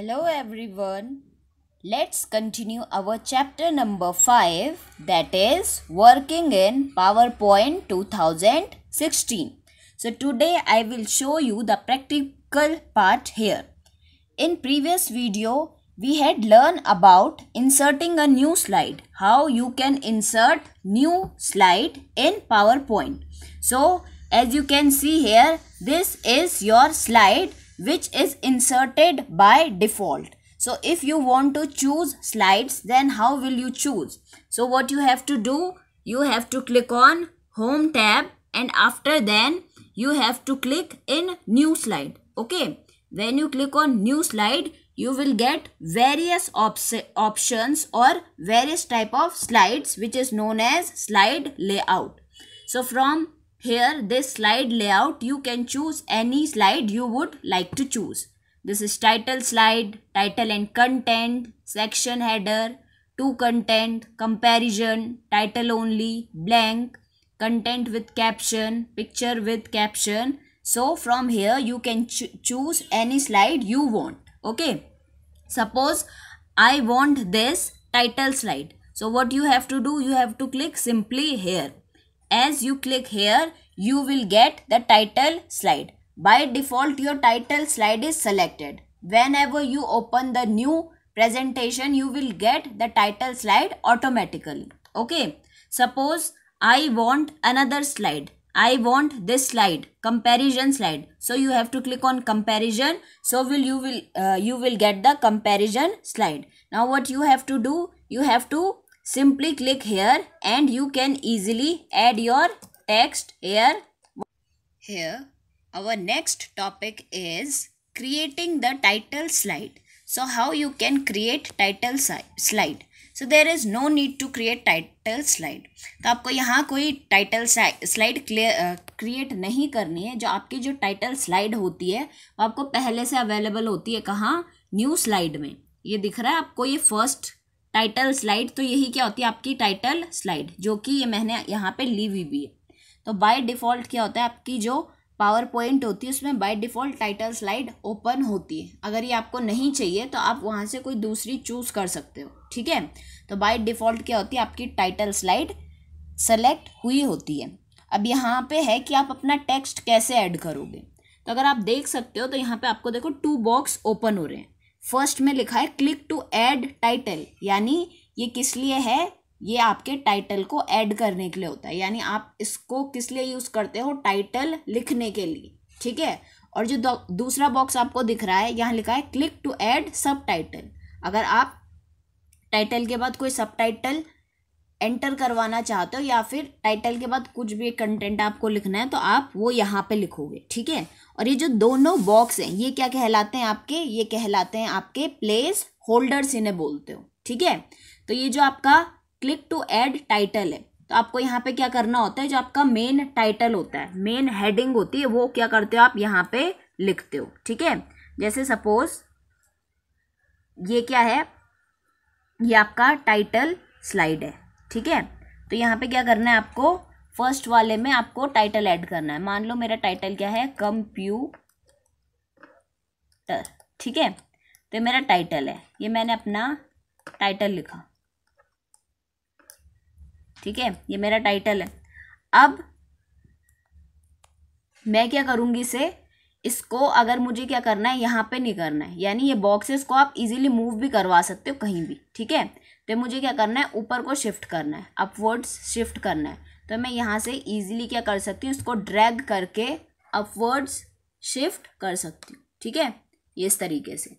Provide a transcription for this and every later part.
Hello everyone. Let's continue our chapter number 5 that is working in PowerPoint 2016. So today I will show you the practical part here. In previous video we had learned about inserting a new slide. How you can insert new slide in PowerPoint. So as you can see here this is your slide which is inserted by default. So if you want to choose slides, then how will you choose? So what you have to do, you have to click on home tab and after then you have to click in new slide. Okay. When you click on new slide, you will get various op options or various type of slides which is known as slide layout. So from here this slide layout you can choose any slide you would like to choose. This is title slide, title and content, section header, to content, comparison, title only, blank, content with caption, picture with caption. So from here you can cho choose any slide you want. Okay. Suppose I want this title slide. So what you have to do, you have to click simply here. As you click here, you will get the title slide. By default, your title slide is selected. Whenever you open the new presentation, you will get the title slide automatically. Okay. Suppose I want another slide. I want this slide, comparison slide. So you have to click on comparison. So will you will uh, you will get the comparison slide. Now what you have to do, you have to simply click here and you can easily add your text here. Here our next topic is creating the title slide. So how you can create title slide. So there is no need to create title slide तो आपको यहाँ कोई title slide create नहीं करनी है जो आपकी जो टाइटल स्लाइड होती है वो आपको पहले से अवेलेबल होती है कहाँ न्यू स्लाइड में ये दिख रहा है आपको ये फर्स्ट टाइटल स्लाइड तो यही क्या होती है आपकी टाइटल स्लाइड जो कि ये मैंने यहाँ पे ली हुई भी है तो बाय डिफ़ॉल्ट क्या होता है आपकी जो पावर पॉइंट होती है उसमें by default title slide open होती है अगर ये आपको नहीं चाहिए तो आप वहाँ से कोई दूसरी चूज़ कर सकते हो ठीक है तो बाय डिफ़ॉल्ट क्या होती है आपकी टाइटल स्लाइड सेलेक्ट हुई होती है अब यहाँ पर है कि आप अपना टेक्स्ट कैसे ऐड करोगे तो अगर आप देख सकते हो तो यहाँ पर आपको देखो टू बॉक्स ओपन हो रहे हैं फर्स्ट में लिखा है क्लिक टू ऐड टाइटल यानी ये किस लिए है ये आपके टाइटल को ऐड करने के लिए होता है यानी आप इसको किस लिए यूज़ करते हो टाइटल लिखने के लिए ठीक है और जो दूसरा बॉक्स आपको दिख रहा है यहाँ लिखा है click to add subtitle अगर आप टाइटल के बाद कोई सब टाइटल एंटर करवाना चाहते हो या फिर टाइटल के बाद कुछ भी कंटेंट आपको लिखना है तो आप वो यहाँ पे लिखोगे ठीक है और ये जो दोनों बॉक्स हैं ये क्या कहलाते हैं आपके ये कहलाते हैं आपके प्लेस होल्डर्स इन्हें बोलते हो ठीक है तो ये जो आपका क्लिक टू एड टाइटल है तो आपको यहाँ पे क्या करना होता है जो आपका मेन टाइटल होता है मेन हेडिंग होती है वो क्या करते हो आप यहाँ पे लिखते हो ठीक है जैसे सपोज ये क्या है ये आपका टाइटल स्लाइड है ठीक है तो यहाँ पे क्या करना है आपको फर्स्ट वाले में आपको टाइटल ऐड करना है मान लो मेरा टाइटल क्या है कंप्यूटर ठीक है तो मेरा टाइटल है ये मैंने अपना टाइटल लिखा ठीक है ये मेरा टाइटल है अब मैं क्या करूँगी इसे इसको अगर मुझे क्या करना है यहाँ पे नहीं करना है यानी ये बॉक्सेस को आप इजीली मूव भी करवा सकते हो कहीं भी ठीक है तो मुझे क्या करना है ऊपर को शिफ्ट करना है अपवर्ड्स शिफ्ट करना है तो मैं यहाँ से ईजिली क्या कर सकती हूँ इसको ड्रैग करके अपवर्ड्स शिफ्ट कर सकती हूँ ठीक है ये इस तरीके से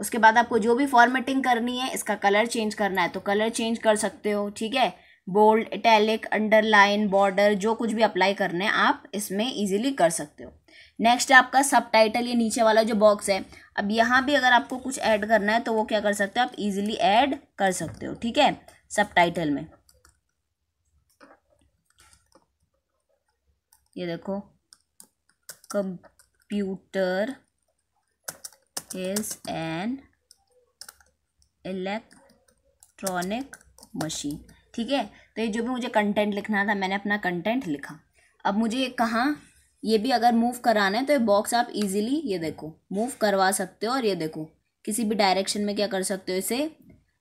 उसके बाद आपको जो भी फॉर्मेटिंग करनी है इसका कलर चेंज करना है तो कलर चेंज कर सकते हो ठीक है बोल्ड इटैलिक अंडरलाइन बॉर्डर जो कुछ भी अप्लाई करना है आप इसमें ईजिली कर सकते हो नेक्स्ट आपका सब टाइटल ये नीचे वाला जो बॉक्स है अब यहाँ भी अगर आपको कुछ ऐड करना है तो वो क्या कर सकते हो आप इजीली ऐड कर सकते हो ठीक है सब टाइटल में ये देखो computer is an electronic machine ठीक है तो ये जो भी मुझे कंटेंट लिखना था मैंने अपना कंटेंट लिखा अब मुझे कहाँ ये भी अगर मूव कराना है तो ये बॉक्स आप इजीली ये देखो मूव करवा सकते हो और ये देखो किसी भी डायरेक्शन में क्या कर सकते हो इसे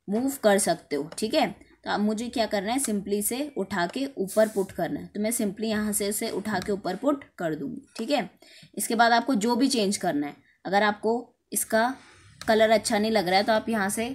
मूव कर सकते हो ठीक है तो अब मुझे क्या करना है सिंपली से उठा के ऊपर पुट करना है तो मैं सिंपली यहाँ से इसे उठा के ऊपर पुट कर दूँगी ठीक है इसके बाद आपको जो भी चेंज करना है अगर आपको इसका कलर अच्छा नहीं लग रहा है तो आप यहाँ से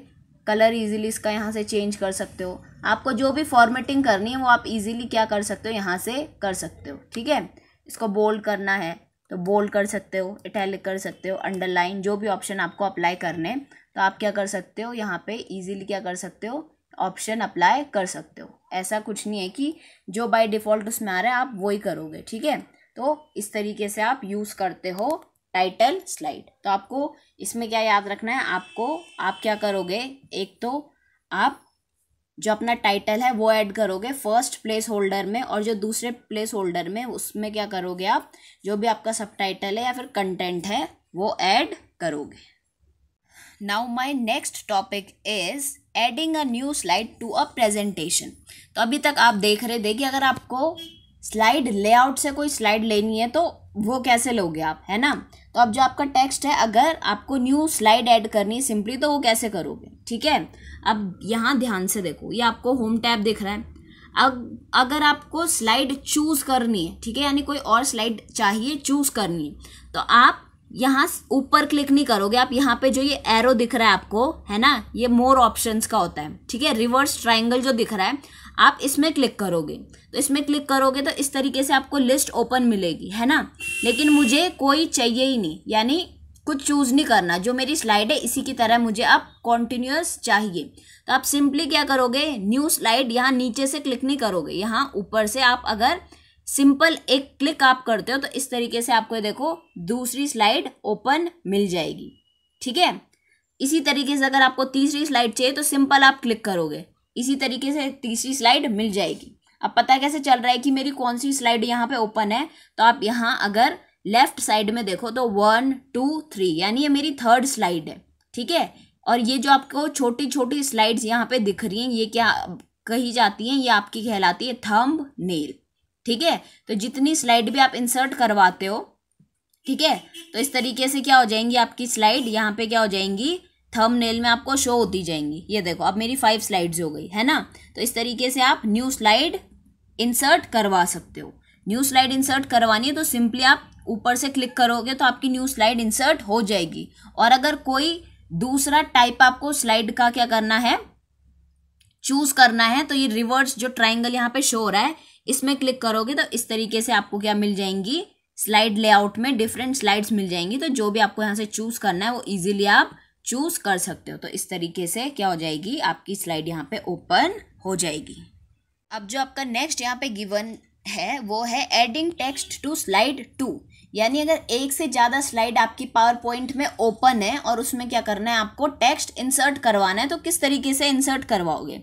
कलर इजीली इसका यहाँ से चेंज कर सकते हो आपको जो भी फॉर्मेटिंग करनी है वो आप इजीली क्या कर सकते हो यहाँ से कर सकते हो ठीक है इसको बोल्ड करना है तो बोल्ड कर सकते हो इटैलिक कर सकते हो अंडरलाइन जो भी ऑप्शन आपको अप्लाई करने तो आप क्या कर सकते हो यहाँ पे इजीली क्या कर सकते हो ऑप्शन अप्लाई कर सकते हो ऐसा कुछ नहीं है कि जो बाय डिफ़ॉल्ट उसमें आ रहा है आप वही करोगे ठीक है तो इस तरीके से आप यूज़ करते हो टाइटल स्लाइड तो आपको इसमें क्या याद रखना है आपको आप क्या करोगे एक तो आप जो अपना टाइटल है वो ऐड करोगे फर्स्ट प्लेस होल्डर में और जो दूसरे प्लेस होल्डर में उसमें क्या करोगे आप जो भी आपका सब टाइटल है या फिर कंटेंट है वो ऐड करोगे now my next topic is adding a new slide to a presentation तो अभी तक आप देख रहे थे कि अगर आपको स्लाइड लेआउट से कोई स्लाइड लेनी है तो वो कैसे लोगे आप है ना तो अब जो आपका टेक्स्ट है अगर आपको न्यू स्लाइड ऐड करनी है सिंपली तो वो कैसे करोगे ठीक है अब यहाँ ध्यान से देखो ये आपको होम टैब दिख रहा है अब अगर आपको स्लाइड चूज़ करनी है ठीक है यानी कोई और स्लाइड चाहिए चूज़ करनी है तो आप यहाँ ऊपर क्लिक नहीं करोगे आप यहाँ पे जो ये एरो दिख रहा है आपको है ना ये मोर ऑप्शंस का होता है ठीक है रिवर्स ट्राइंगल जो दिख रहा है आप इसमें क्लिक करोगे तो इसमें क्लिक करोगे तो इस तरीके से आपको लिस्ट ओपन मिलेगी है ना लेकिन मुझे कोई चाहिए ही नहीं यानी कुछ चूज़ नहीं करना जो मेरी स्लाइड है इसी की तरह मुझे आप कॉन्टिन्यूस चाहिए तो आप सिंपली क्या करोगे न्यू स्लाइड यहाँ नीचे से क्लिक नहीं करोगे यहाँ ऊपर से आप अगर सिंपल एक क्लिक आप करते हो तो इस तरीके से आपको देखो दूसरी स्लाइड ओपन मिल जाएगी ठीक है इसी तरीके से अगर आपको तीसरी स्लाइड चाहिए तो सिंपल आप क्लिक करोगे इसी तरीके से तीसरी स्लाइड मिल जाएगी अब पता कैसे चल रहा है कि मेरी कौन सी स्लाइड यहाँ पे ओपन है तो आप यहाँ अगर लेफ्ट साइड में देखो तो वन टू थ्री यानी ये मेरी थर्ड स्लाइड है ठीक है और ये जो आपको छोटी छोटी स्लाइड्स यहाँ पे दिख रही हैं ये क्या कही जाती हैं ये आपकी कहलाती है थम्ब नेल ठीक है तो जितनी स्लाइड भी आप इंसर्ट करवाते हो ठीक है तो इस तरीके से क्या हो जाएंगी आपकी स्लाइड यहाँ पे क्या हो जाएंगी थंबनेल में आपको शो होती जाएंगी ये देखो अब मेरी फाइव स्लाइड्स हो गई है ना तो इस तरीके से आप न्यू स्लाइड इंसर्ट करवा सकते हो न्यू स्लाइड इंसर्ट करवानी है तो सिंपली आप ऊपर से क्लिक करोगे तो आपकी न्यू स्लाइड इंसर्ट हो जाएगी और अगर कोई दूसरा टाइप आपको स्लाइड का क्या करना है चूज करना है तो ये रिवर्स जो ट्राइंगल यहाँ पे शो हो रहा है इसमें क्लिक करोगे तो इस तरीके से आपको क्या मिल जाएंगी स्लाइड लेआउट में डिफरेंट स्लाइड्स मिल जाएंगी तो जो भी आपको यहाँ से चूज़ करना है वो ईजिली आप चूज़ कर सकते हो तो इस तरीके से क्या हो जाएगी आपकी स्लाइड यहाँ पे ओपन हो जाएगी अब जो आपका नेक्स्ट यहाँ पे गिवन है वो है adding text to slide two यानी अगर एक से ज़्यादा स्लाइड आपकी पावर पॉइंट में ओपन है और उसमें क्या करना है आपको टेक्स्ट इंसर्ट करवाना है तो किस तरीके से इंसर्ट करवाओगे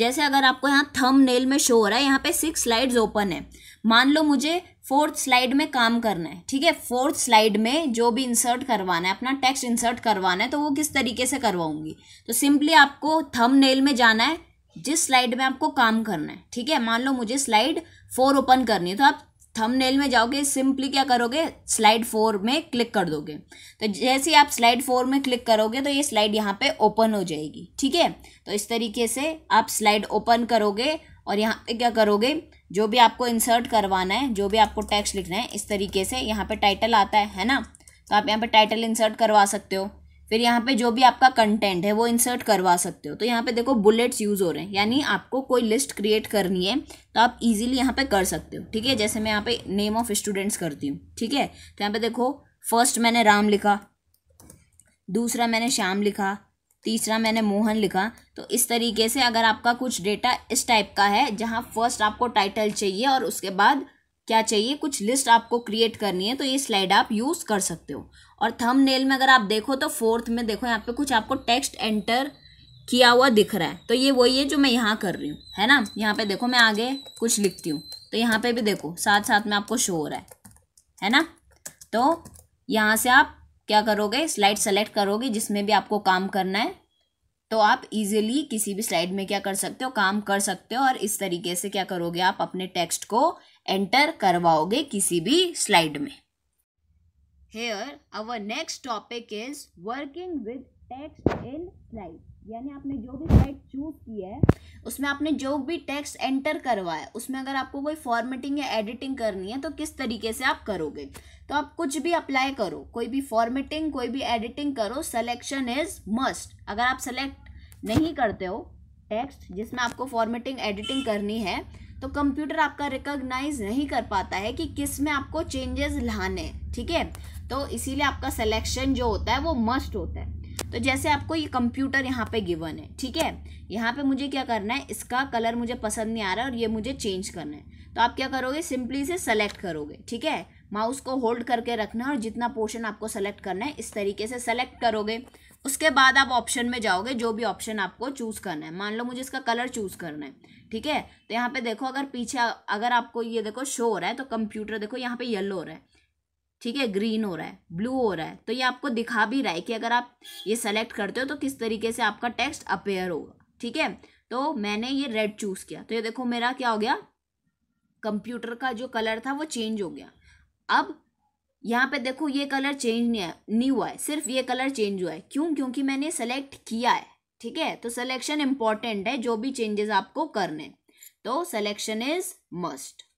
जैसे अगर आपको यहाँ थम नेल में शो हो रहा है यहाँ पे सिक्स स्लाइड्स ओपन है मान लो मुझे फोर्थ स्लाइड में काम करना है ठीक है फोर्थ स्लाइड में जो भी इंसर्ट करवाना है अपना टेक्स्ट इंसर्ट करवाना है तो वो किस तरीके से करवाऊंगी तो सिंपली आपको थम नेल में जाना है जिस स्लाइड में आपको काम करना है ठीक है मान लो मुझे स्लाइड फोर ओपन करनी है तो आप थंबनेल में जाओगे सिंपली क्या करोगे स्लाइड फोर में क्लिक कर दोगे तो जैसे ही आप स्लाइड फोर में क्लिक करोगे तो ये स्लाइड यहाँ पे ओपन हो जाएगी ठीक है तो इस तरीके से आप स्लाइड ओपन करोगे और यहाँ पे क्या करोगे जो भी आपको इंसर्ट करवाना है जो भी आपको टैक्स लिखना है इस तरीके से यहाँ पे टाइटल आता है है ना तो आप यहाँ पे टाइटल इंसर्ट करवा सकते हो फिर यहाँ पे जो भी आपका कंटेंट है वो इंसर्ट करवा सकते हो तो यहाँ पे देखो बुलेट्स यूज़ हो रहे हैं यानी आपको कोई लिस्ट क्रिएट करनी है तो आप इजीली यहाँ पे कर सकते हो ठीक है जैसे मैं यहाँ पे नेम ऑफ स्टूडेंट्स करती हूँ ठीक है तो यहाँ पे देखो फर्स्ट मैंने राम लिखा दूसरा मैंने श्याम लिखा तीसरा मैंने मोहन लिखा तो इस तरीके से अगर आपका कुछ डेटा इस टाइप का है जहाँ फर्स्ट आपको टाइटल चाहिए और उसके बाद क्या चाहिए कुछ लिस्ट आपको क्रिएट करनी है तो ये स्लाइड आप यूज़ कर सकते हो और थम नेल में अगर आप देखो तो फोर्थ में देखो यहाँ पे कुछ आपको टेक्स्ट एंटर किया हुआ दिख रहा है तो ये वही है जो मैं यहाँ कर रही हूँ है ना यहाँ पे देखो मैं आगे कुछ लिखती हूँ तो यहाँ पे भी देखो साथ साथ में आपको शो हो रहा है है ना तो यहाँ से आप क्या करोगे स्लाइड सेलेक्ट करोगे जिसमें भी आपको काम करना है तो आप इजीली किसी भी स्लाइड में क्या कर सकते हो काम कर सकते हो और इस तरीके से क्या करोगे आप अपने टेक्स्ट को एंटर करवाओगे किसी भी स्लाइड में here our next topic is working with text in slide यानी आपने जो भी स्लाइड चूज की है उसमें आपने जो भी टेक्स्ट एंटर करवाया उसमें अगर आपको कोई फॉर्मेटिंग या एडिटिंग करनी है तो किस तरीके से आप करोगे तो आप कुछ भी अप्लाई करो कोई भी फॉर्मेटिंग कोई भी एडिटिंग करो सेलेक्शन इज मस्ट अगर आप सेलेक्ट नहीं करते हो टेक्स्ट जिसमें आपको फॉर्मेटिंग एडिटिंग करनी है तो कंप्यूटर आपका रिकॉग्नाइज नहीं कर पाता है कि किस में आपको चेंजेस लाने ठीक है तो इसीलिए आपका सिलेक्शन जो होता है वो मस्ट होता है तो जैसे आपको ये कंप्यूटर यहाँ पे गिवन है ठीक है यहाँ पे मुझे क्या करना है इसका कलर मुझे पसंद नहीं आ रहा है और ये मुझे चेंज करना है तो आप क्या करोगे सिंपली से सेलेक्ट करोगे ठीक है माउस को होल्ड करके रखना और जितना पोर्शन आपको सेलेक्ट करना है इस तरीके से सेलेक्ट करोगे उसके बाद आप ऑप्शन में जाओगे जो भी ऑप्शन आपको चूज़ करना है मान लो मुझे इसका कलर चूज़ करना है ठीक है तो यहाँ पे देखो अगर पीछे अगर आपको ये देखो शो हो रहा है तो कंप्यूटर देखो यहाँ पे येलो हो रहा है ठीक है ग्रीन हो रहा है ब्लू हो रहा है तो ये आपको दिखा भी रहा है कि अगर आप ये सेलेक्ट करते हो तो किस तरीके से आपका टेक्स्ट अपेयर होगा ठीक है तो मैंने ये रेड चूज़ किया तो ये देखो मेरा क्या हो गया कंप्यूटर का जो कलर था वो चेंज हो गया अब यहाँ पे देखो ये कलर चेंज नहीं है नहीं हुआ है सिर्फ ये कलर चेंज हुआ है क्यों क्योंकि मैंने सेलेक्ट किया है ठीक है तो सिलेक्शन इंपॉर्टेंट है जो भी चेंजेस आपको करने तो सिलेक्शन इज मस्ट